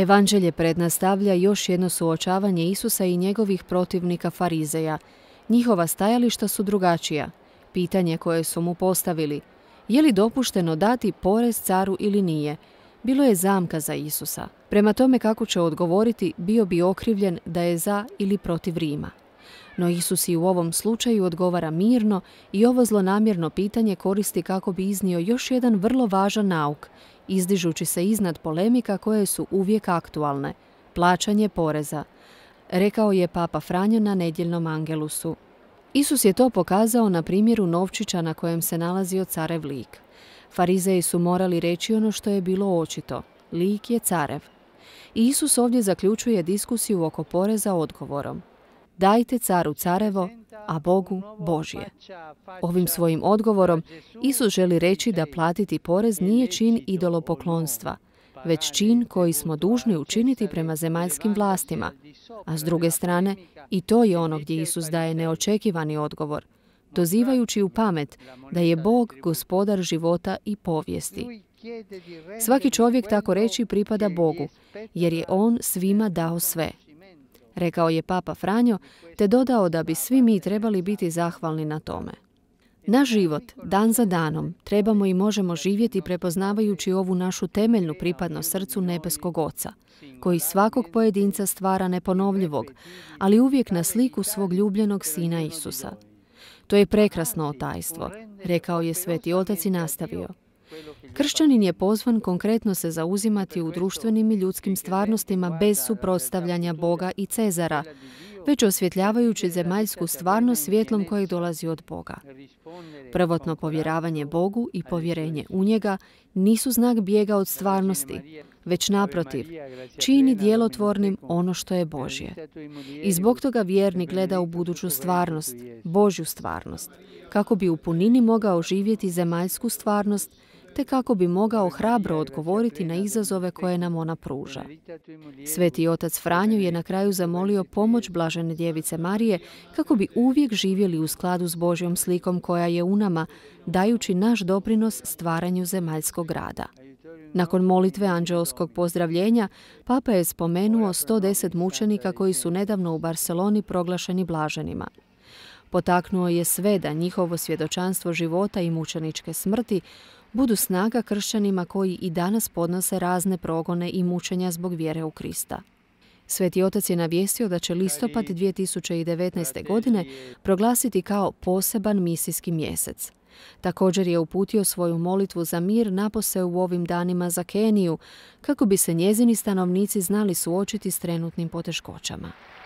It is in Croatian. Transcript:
Evanđelje prednastavlja još jedno suočavanje Isusa i njegovih protivnika farizeja. Njihova stajališta su drugačija. Pitanje koje su mu postavili, je li dopušteno dati porez caru ili nije, bilo je zamka za Isusa. Prema tome kako će odgovoriti, bio bi okrivljen da je za ili protiv Rima. No Isus i u ovom slučaju odgovara mirno i ovo zlonamjerno pitanje koristi kako bi iznio još jedan vrlo važan nauk – izdižući se iznad polemika koje su uvijek aktualne, plaćanje poreza, rekao je Papa Franjo na nedjeljnom angelusu. Isus je to pokazao na primjeru novčića na kojem se nalazio carev lik. Farizeji su morali reći ono što je bilo očito. Lik je carev. Isus ovdje zaključuje diskusiju oko poreza odgovorom. Dajte caru carevo, a Bogu Božje. Ovim svojim odgovorom Isus želi reći da platiti porez nije čin idolopoklonstva, već čin koji smo dužni učiniti prema zemaljskim vlastima. A s druge strane, i to je ono gdje Isus daje neočekivani odgovor, dozivajući u pamet da je Bog gospodar života i povijesti. Svaki čovjek tako reći pripada Bogu, jer je On svima dao sve rekao je Papa Franjo, te dodao da bi svi mi trebali biti zahvalni na tome. Naš život, dan za danom, trebamo i možemo živjeti prepoznavajući ovu našu temeljnu pripadnost srcu nebeskog oca, koji svakog pojedinca stvara neponovljivog, ali uvijek na sliku svog ljubljenog sina Isusa. To je prekrasno otajstvo, rekao je sveti otac i nastavio. Kršćanin je pozvan konkretno se zauzimati u društvenim i ljudskim stvarnostima bez suprotstavljanja Boga i Cezara, već osvjetljavajući zemaljsku stvarnost svjetlom kojeg dolazi od Boga. Prvotno povjeravanje Bogu i povjerenje u njega nisu znak bijega od stvarnosti, već naprotiv, čini djelotvornim ono što je Božje. I zbog toga vjerni gleda u buduću stvarnost, Božju stvarnost, kako bi u punini mogao živjeti zemaljsku stvarnost te kako bi mogao hrabro odgovoriti na izazove koje nam ona pruža. Sveti otac Franjo je na kraju zamolio pomoć Blažene djevice Marije kako bi uvijek živjeli u skladu s Božjom slikom koja je u nama, dajući naš doprinos stvaranju zemaljskog grada. Nakon molitve anđeoskog pozdravljenja, papa je spomenuo 110 mučenika koji su nedavno u Barceloni proglašeni blaženima. Potaknuo je sve da njihovo svjedočanstvo života i mučeničke smrti budu snaga kršćanima koji i danas podnose razne progone i mučenja zbog vjere u Krista. Sveti otac je navijestio da će listopad 2019. godine proglasiti kao poseban misijski mjesec. Također je uputio svoju molitvu za mir napose u ovim danima za Keniju, kako bi se njezini stanovnici znali suočiti s trenutnim poteškoćama.